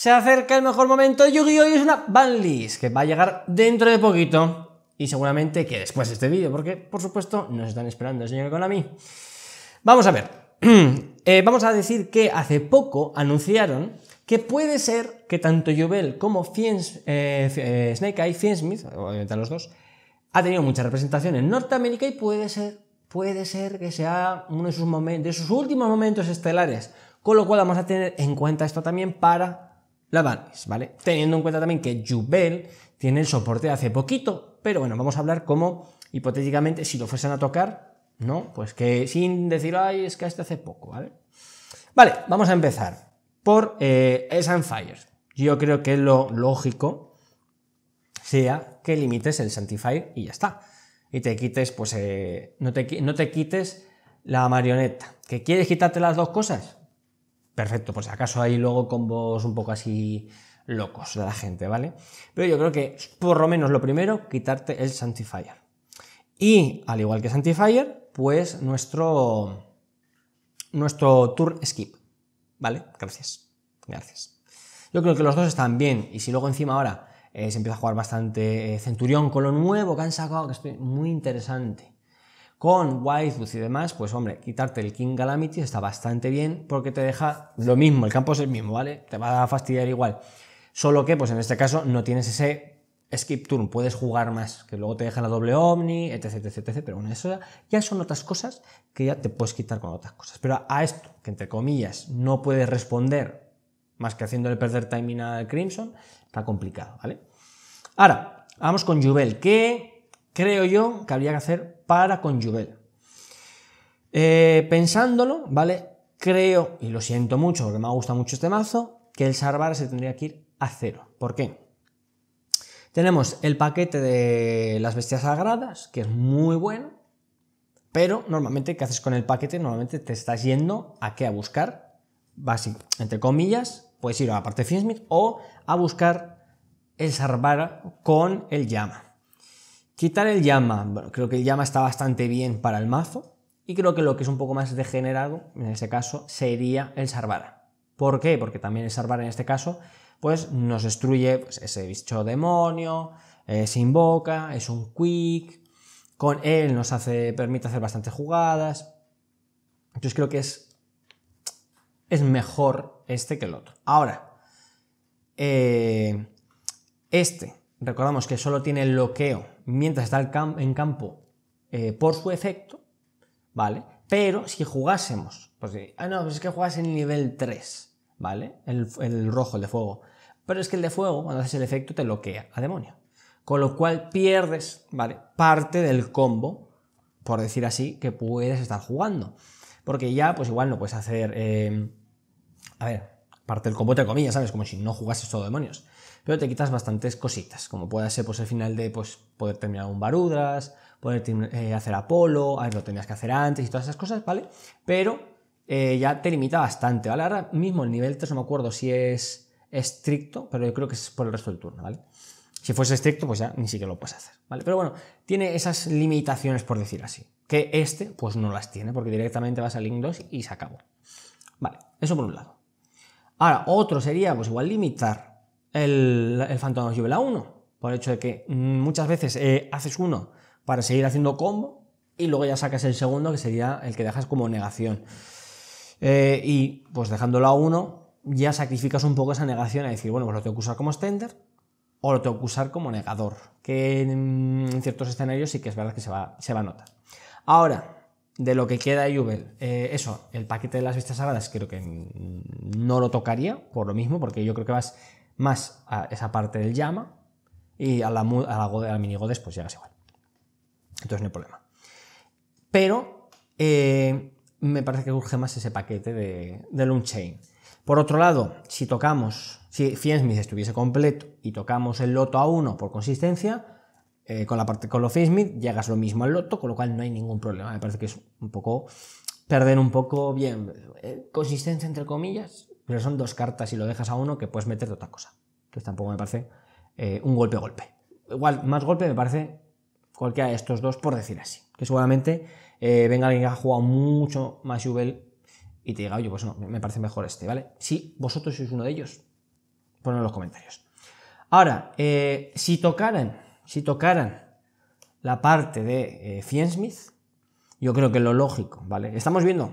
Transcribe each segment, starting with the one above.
Se acerca el mejor momento de Yu-Gi-Oh! y es una banlist que va a llegar dentro de poquito y seguramente que después de este vídeo, porque por supuesto nos están esperando el señor Konami. Vamos a ver. Eh, vamos a decir que hace poco anunciaron que puede ser que tanto Jubel como Fiens eh, eh, Snake Eye, Fiensmith, obviamente los dos, ha tenido mucha representación en Norteamérica y puede ser, puede ser que sea uno de sus, de sus últimos momentos estelares. Con lo cual vamos a tener en cuenta esto también para Lavanis, ¿vale? Teniendo en cuenta también que Jubel tiene el soporte hace poquito, pero bueno, vamos a hablar cómo hipotéticamente si lo fuesen a tocar, ¿no? Pues que sin decir, ay, es que este hace poco, ¿vale? Vale, vamos a empezar por eh, Fire. Yo creo que lo lógico sea que limites el Sanctifier y ya está. Y te quites, pues, eh, no, te, no te quites la marioneta. ¿Que quieres quitarte las dos cosas? Perfecto, pues acaso hay luego combos un poco así locos de la gente, ¿vale? Pero yo creo que por lo menos lo primero, quitarte el Sanctifier. Y al igual que Sanctifier, pues nuestro, nuestro turn skip, ¿vale? Gracias, gracias. Yo creo que los dos están bien y si luego encima ahora eh, se empieza a jugar bastante eh, Centurión con lo nuevo que han sacado, que es muy interesante con luz y demás, pues hombre, quitarte el King Galamity está bastante bien porque te deja lo mismo, el campo es el mismo, ¿vale? Te va a fastidiar igual. Solo que, pues en este caso, no tienes ese skip turn, puedes jugar más, que luego te deja la doble omni, etc, etc, etc. Pero bueno, eso ya son otras cosas que ya te puedes quitar con otras cosas. Pero a esto, que entre comillas, no puedes responder más que haciéndole perder timing al Crimson, está complicado, ¿vale? Ahora, vamos con Jubel, que creo yo que habría que hacer para con Eh, pensándolo, ¿vale? Creo, y lo siento mucho porque me gusta mucho este mazo, que el Sarvara se tendría que ir a cero. ¿Por qué? Tenemos el paquete de las bestias sagradas, que es muy bueno, pero normalmente, ¿qué haces con el paquete? Normalmente te estás yendo a qué? A buscar, básico, entre comillas, puedes ir a la parte de Finsmith o a buscar el Sarvara con el llama. Quitar el llama, creo que el llama está bastante bien para el mazo. Y creo que lo que es un poco más degenerado, en ese caso, sería el Sarvara. ¿Por qué? Porque también el Sarvara en este caso, pues nos destruye pues, ese bicho demonio, eh, se invoca, es un quick, con él nos hace, permite hacer bastantes jugadas. Entonces creo que es, es mejor este que el otro. Ahora, eh, este, recordamos que solo tiene el bloqueo mientras está en campo eh, por su efecto, ¿vale? Pero si jugásemos, pues eh, ah, no, pues es que juegas en nivel 3, ¿vale? El, rojo, el de fuego. Pero es que el de fuego, cuando haces el efecto, te bloquea a demonio. Con lo cual pierdes, ¿vale? Parte del combo, por decir así, que puedes estar jugando. Porque ya, pues igual no puedes hacer. Eh, a ver, parte del combo, te comillas, ¿sabes? Como si no jugases todo demonios pero te quitas bastantes cositas, como puede ser pues, el final de pues, poder terminar un Barudras, poder eh, hacer Apolo, a ver, lo tenías que hacer antes y todas esas cosas, ¿vale? Pero eh, ya te limita bastante, ¿vale? Ahora mismo el nivel 3 no me acuerdo si es estricto, pero yo creo que es por el resto del turno, ¿vale? Si fuese estricto, pues ya ni siquiera lo puedes hacer, ¿vale? Pero bueno, tiene esas limitaciones, por decir así, que este, pues no las tiene, porque directamente vas al Link 2 y se acabó. Vale, eso por un lado. Ahora, otro sería, pues igual limitar el, el Jubel a 1, por el hecho de que muchas veces eh, haces uno para seguir haciendo combo y luego ya sacas el segundo, que sería el que dejas como negación. Eh, y pues dejándolo a uno, ya sacrificas un poco esa negación a decir, bueno, pues lo tengo que usar como extender o lo tengo que usar como negador, que en, ciertos escenarios sí que es verdad que se va, se va a notar. Ahora, de lo que queda de Jubel, eh, eso, el paquete de las vistas sagradas creo que no lo tocaría, por lo mismo, porque yo creo que vas más a esa parte del llama y a la, la, mini godes pues llegas igual. Entonces no hay problema. Pero eh, me parece que urge más ese paquete de, del chain Por otro lado, si tocamos, si Fiensmith estuviese completo y tocamos el loto a uno por consistencia, eh, con la parte con lo Fiensmith llegas lo mismo al loto, con lo cual no hay ningún problema. Me parece que es un poco perder un poco bien eh, consistencia entre comillas, pero son dos cartas y lo dejas a uno que puedes meterte otra cosa. Entonces tampoco me parece eh, un golpe-golpe. Igual, más golpe me parece cualquiera de estos dos, por decir así. Que seguramente eh, venga alguien que ha jugado mucho más Jubel y te diga, oye, pues no, me parece mejor este, ¿vale? Si vosotros sois uno de ellos, ponlo en los comentarios. Ahora, eh, si tocaran, si tocaran la parte de eh, Fiensmith, yo creo que lo lógico, ¿vale? Estamos viendo,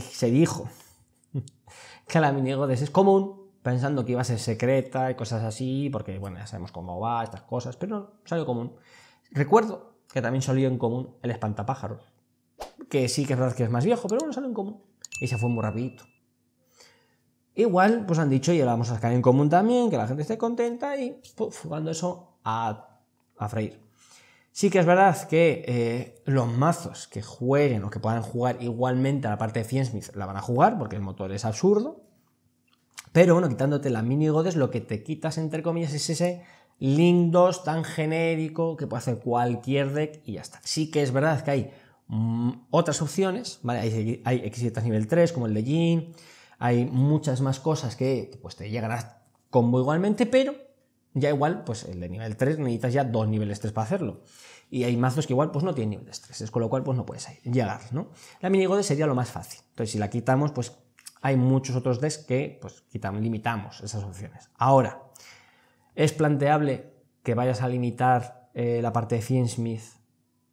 se dijo que la minigodes es común, pensando que iba a ser secreta y cosas así, porque bueno, ya sabemos cómo va, estas cosas, pero no, salió común. Recuerdo que también salió en común el espantapájaros, que sí que es verdad que es más viejo, pero bueno, salió en común. Y se fue muy rapidito. Igual, pues han dicho, y la vamos a sacar en común también, que la gente esté contenta y jugando eso a, a freír. Sí que es verdad que eh, los mazos que jueguen o que puedan jugar igualmente a la parte de 100smith la van a jugar porque el motor es absurdo. Pero bueno, quitándote la mini godes, lo que te quitas entre comillas es ese Link 2 tan genérico que puede hacer cualquier deck y ya está. Sí que es verdad que hay mm, otras opciones, ¿vale? Hay, hay x nivel 3 como el de Jin, hay muchas más cosas que pues, te llegarás combo igualmente, pero ya igual, pues el de nivel 3 necesitas ya dos niveles 3 para hacerlo. Y hay mazos que igual pues no tienen nivel 3, es con lo cual pues no puedes llegar, ¿no? La godes sería lo más fácil. Entonces, si la quitamos, pues hay muchos otros decks que pues limitamos esas opciones. Ahora, ¿es planteable que vayas a limitar eh, la parte de smith?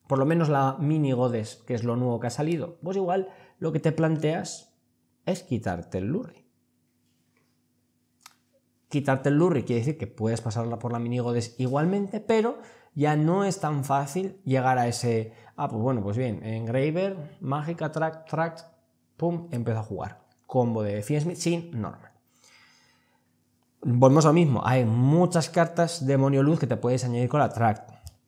Por lo menos la mini godes que es lo nuevo que ha salido. Pues igual lo que te planteas es quitarte el Lurry quitarte el lurry quiere decir que puedes pasarla por la mini Godes igualmente, pero ya no es tan fácil llegar a ese. Ah, pues bueno, pues bien, engraver, mágica, track, track, pum, empezó a jugar. Combo de Fiendsmith sin normal. Volvemos a lo mismo, hay muchas cartas demonio luz que te puedes añadir con la track,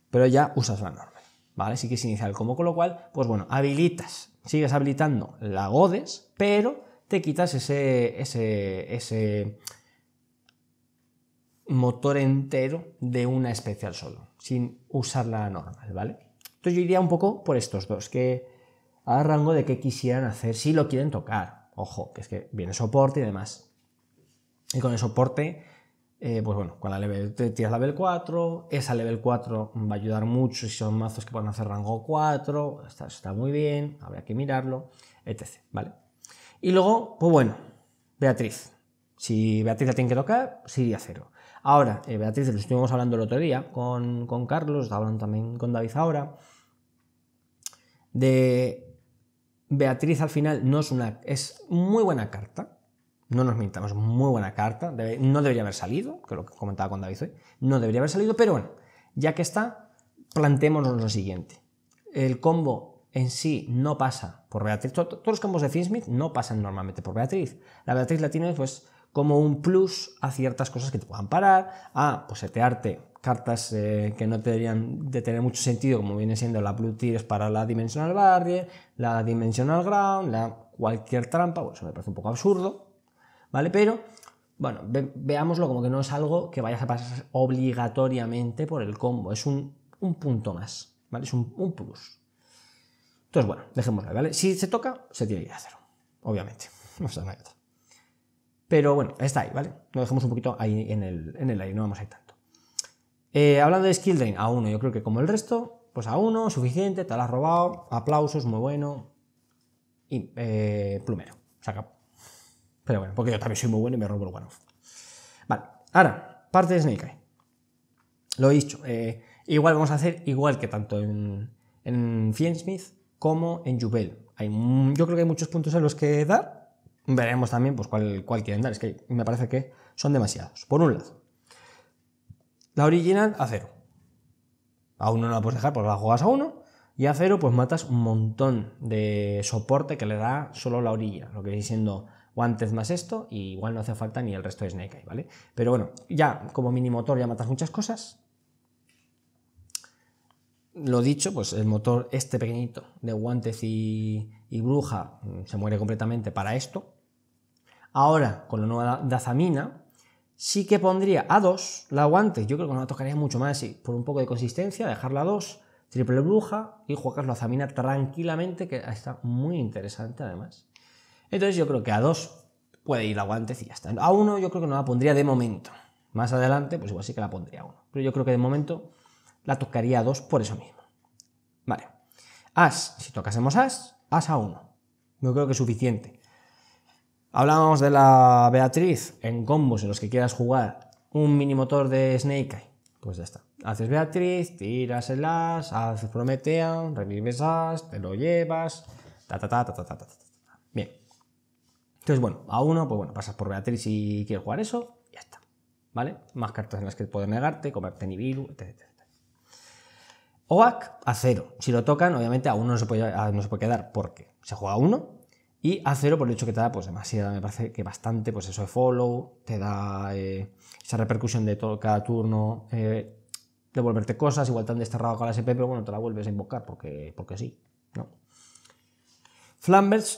pero ya usas la normal, ¿vale? si quieres iniciar inicial como con lo cual, pues bueno, habilitas, sigues habilitando la godes, pero te quitas ese, ese, ese motor entero de una especial solo, sin usar la normal, ¿vale? Entonces yo iría un poco por estos dos, que a rango de que quisieran hacer si lo quieren tocar. Ojo, que es que viene soporte y demás. Y con el soporte, eh, pues bueno, con la level, la level 4, esa level 4 va a ayudar mucho si son mazos que pueden hacer rango 4, está, muy bien, habrá que mirarlo, etc. ¿Vale? Y luego, pues bueno, Beatriz. Si Beatriz la tiene que tocar, sería cero. Ahora, eh, Beatriz, lo estuvimos hablando el otro día con, con Carlos, hablando también con David ahora, de Beatriz al final no es una... es muy buena carta, no nos mintamos, muy buena carta, no debería haber salido, que lo que comentaba con David hoy, no debería haber salido, pero bueno, ya que está, planteémonos lo siguiente. El combo en sí no pasa por Beatriz, todos los combos de Smith no pasan normalmente por Beatriz, la Beatriz la tiene pues como un plus a ciertas cosas que te puedan parar, a posetearte pues, cartas eh, que no deberían de tener mucho sentido, como viene siendo la Blue Tears para la Dimensional Barrier, la Dimensional Ground, la cualquier trampa, bueno, eso me parece un poco absurdo, ¿vale? Pero, bueno, veámoslo como que no es algo que vayas a pasar obligatoriamente por el combo, es un, un punto más, ¿vale? Es un, plus. Entonces, bueno, dejémoslo, ¿vale? Si se toca, se tiene que hacer obviamente, No se no pero bueno, está ahí, ¿vale? Lo dejamos un poquito ahí en el, aire, no vamos a ir tanto. Eh, hablando de skill drain, a uno, yo creo que como el resto, pues a uno, suficiente, te lo has robado, aplausos, muy bueno. Y eh, plumero, saca. Pero bueno, porque yo también soy muy bueno y me robo el one Vale, ahora, parte de Snake Lo he dicho, eh, igual vamos a hacer igual que tanto en, en Smith como en Jubel. yo creo que hay muchos puntos en los que dar, veremos también pues, cuál, cuál quieren dar. Es que me parece que son demasiados. Por un lado, la original a cero. A uno no la puedes dejar porque la juegas a uno. Y a cero, pues matas un montón de soporte que le da solo la orilla. Lo que es siendo guantes más esto, y igual no hace falta ni el resto de Snake ¿vale? Pero bueno, ya como mini motor ya matas muchas cosas. Lo dicho, pues el motor este pequeñito de guantes y bruja mm, se muere completamente para esto, Ahora, con la nueva dazamina, sí que pondría a 2 la guante. Yo creo que no la tocaría mucho más así, por un poco de consistencia, dejarla a 2, triple bruja y jugar la dazamina tranquilamente, que está muy interesante además. Entonces yo creo que a 2 puede ir la guante y ya está. A 1 yo creo que no la pondría de momento. Más adelante, pues igual sí que la pondría a 1. Pero yo creo que de momento la tocaría a 2 por eso mismo. Vale. As, si tocásemos As, As a 1. no creo que es suficiente. Hablábamos de la Beatriz en combos en los que quieras jugar un mini motor de Snake Pues ya está. Haces Beatriz, tiras el as, haces Prometean, revives as, te lo llevas, Bien. Entonces, bueno, a uno, pues bueno, pasas por Beatriz y quieres jugar eso, ya está. ¿Vale? Más cartas en las que puedes negarte, comerte Nibiru, etc. OAK a cero. Si lo tocan, obviamente a uno no se puede, no se puede quedar porque se juega a uno y a cero por el hecho que te da pues demasiada, me parece que bastante, pues eso de follow, te da eh, esa repercusión de todo, cada turno, eh, devolverte cosas, igual tan desterrado con la SP, pero bueno, te la vuelves a invocar porque, porque sí, ¿no?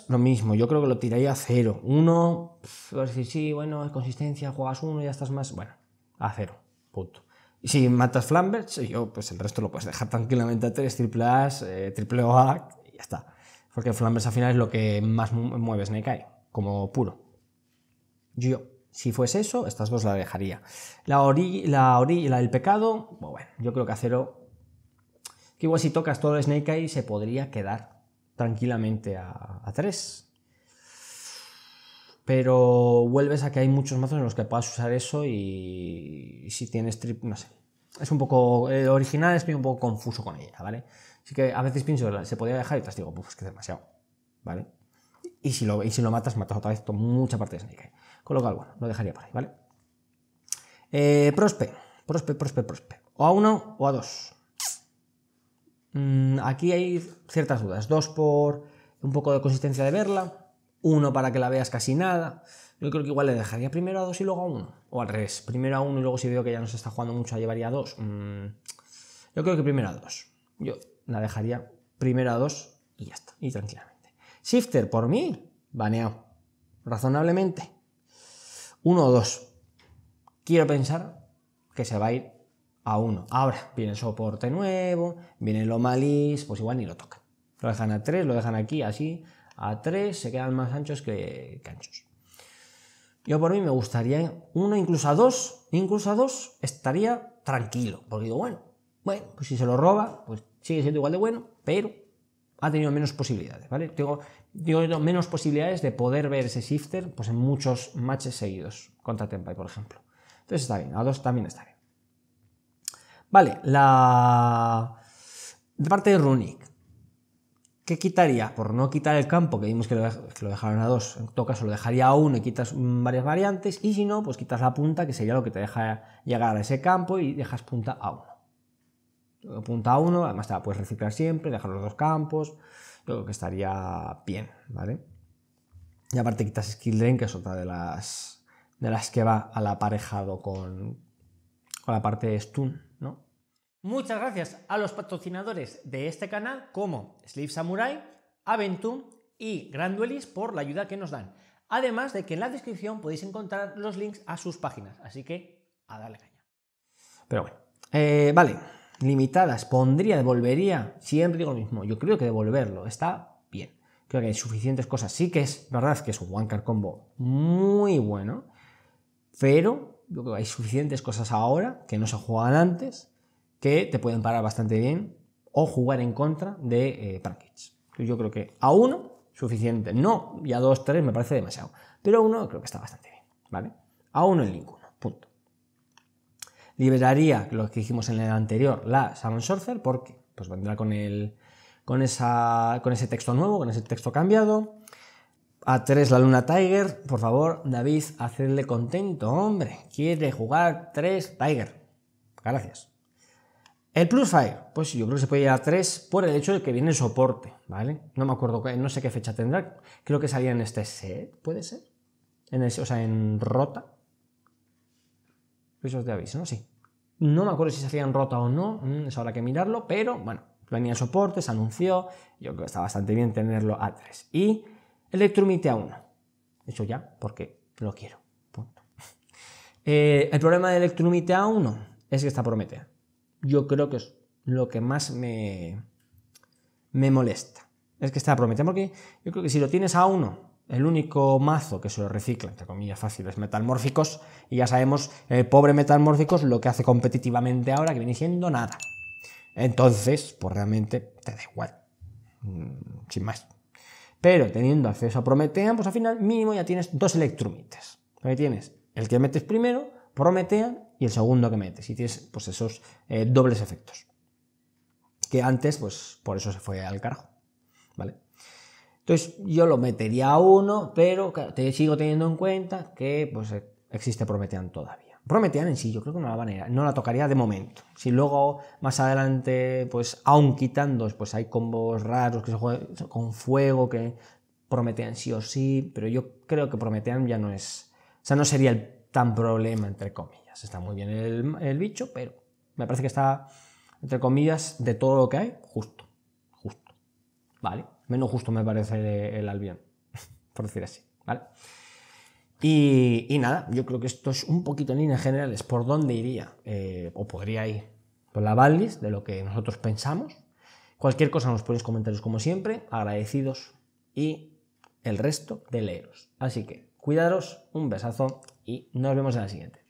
lo mismo, yo creo que lo tiraría a cero. Uno, a decir, sí, bueno, es consistencia, juegas uno, y ya estás más, bueno, a cero, punto. Y si matas Flambers, yo, pues el resto lo puedes dejar tranquilamente a tres, triple eh, A, triple OA, y ya está. Porque el Flambers al final es lo que más mueve Snake como puro. Yo, si fuese eso, estas dos las dejaría. La orilla, la la del pecado, pues bueno, yo creo que acero. Que igual si tocas todo el Snake Eye se podría quedar tranquilamente a, tres. Pero vuelves a que hay muchos mazos en los que puedas usar eso y, si tienes trip, no sé. Es un poco. original es un poco confuso con ella, ¿vale? así que a veces pienso, se podría dejar y otras digo, es que es demasiado, ¿vale? Y si lo, si lo matas, matas otra vez mucha parte de Snake. Con lo cual, bueno, lo dejaría por ahí, ¿vale? Eh, prospe, prospe, prospe, prospe. O a uno o a dos. Mm, aquí hay ciertas dudas. Dos por un poco de consistencia de verla. Uno para que la veas casi nada. Yo creo que igual le dejaría primero a dos y luego a uno. O al revés, primero a uno y luego si veo que ya no se está jugando mucho, llevaría a dos. Mm, yo creo que primero a dos. Yo, la dejaría primero a 2 y ya está, y tranquilamente. Shifter, por mí, baneado, razonablemente. Uno o 2. Quiero pensar que se va a ir a uno. Ahora viene el soporte nuevo, viene lo malis, pues igual ni lo tocan. Lo dejan a tres, lo dejan aquí, así, a tres, se quedan más anchos que, canchos anchos. Yo por mí me gustaría uno, incluso a dos, incluso a dos, estaría tranquilo, porque digo, bueno, bueno, pues si se lo roba, pues sigue siendo igual de bueno, pero ha tenido menos posibilidades, ¿vale? Tengo, menos posibilidades de poder ver ese shifter pues, en muchos matches seguidos contra Tempai, por ejemplo. Entonces está bien, a dos también está bien. Vale, la, parte de Runic. ¿Qué quitaría? Por no quitar el campo, que vimos que lo, dejaron a dos, en todo caso lo dejaría a uno, y quitas mm, varias variantes, y si no, pues quitas la punta, que sería lo que te deja llegar a ese campo y dejas punta a uno punta uno, además te la puedes reciclar siempre, dejar los dos campos, yo creo que estaría bien, ¿vale? Y aparte quitas Skill Drain, que es otra de las, de las que va al aparejado con, con la parte de Stun, ¿no? Muchas gracias a los patrocinadores de este canal como Sleep Samurai, Aventum y Granduelis por la ayuda que nos dan. Además de que en la descripción podéis encontrar los links a sus páginas, así que a darle caña. Pero bueno, eh, vale, limitadas, pondría, devolvería, siempre digo lo mismo, yo creo que devolverlo está bien. Creo que hay suficientes cosas. Sí que es verdad que es un one card combo muy bueno, pero yo creo que hay suficientes cosas ahora que no se jugaban antes que te pueden parar bastante bien o jugar en contra de eh, Yo creo que a uno suficiente. No, ya dos, tres me parece demasiado. Pero a uno creo que está bastante bien, ¿vale? A uno en ninguno Liberaría, lo que dijimos en el anterior, la Salmon Surfer, porque pues vendrá con, el, con, esa, con ese texto nuevo, con ese texto cambiado. A3 la Luna Tiger, por favor, David, hacedle contento, hombre. Quiere jugar 3 Tiger. Gracias. El Plus Fire, pues yo creo que se puede ir a 3 por el hecho de que viene el soporte, ¿vale? No me acuerdo, no sé qué fecha tendrá. Creo que salía en este set, ¿puede ser? En o sea, en Rota de aviso, ¿no? Sí. No me acuerdo si se hacían rota o no, mm, Es habrá que mirarlo, pero bueno, venía el soporte, se anunció, yo creo que está bastante bien tenerlo a 3. Y Electrumite a 1. Eso ya, porque lo quiero. Eh, el problema de Electrumite a 1 es que está promete Yo creo que es lo que más me, me molesta. Es que está promete, porque yo creo que si lo tienes a 1 el único mazo que se lo recicla, entre comillas, fácil, es Metalmórficos. Y ya sabemos, pobre Metalmórficos, lo que hace competitivamente ahora, que viene siendo nada. Entonces, pues realmente te da igual. Mm, sin más. Pero teniendo acceso a Prometean, pues al final mínimo ya tienes dos Electrumites. Ahí tienes el que metes primero, Prometean, y el segundo que metes. Y tienes pues esos eh, dobles efectos. Que antes, pues por eso se fue al carajo. ¿Vale? Entonces yo lo metería a uno, pero te sigo teniendo en cuenta que pues, e, existe Prometean todavía. Prometean en sí, yo creo que no la, no la tocaría de momento. Si luego más adelante, pues aún quitando, pues hay combos raros que se juegan con fuego, que Prometean sí o sí, pero yo creo que Prometean ya no es, o sea, no sería el tan problema, entre comillas. Está muy bien el, el bicho, pero me parece que está, entre comillas, de todo lo que hay, justo, justo. ¿Vale? menos justo me parece el albión, por decir así, ¿vale? Y, nada, yo creo que esto es un poquito en líneas generales por dónde iría eh, o podría ir por la Valis de lo que nosotros pensamos. Cualquier cosa nos podéis comentar, como siempre, agradecidos y el resto de leeros. Así que cuidaros, un besazo y nos vemos en la siguiente.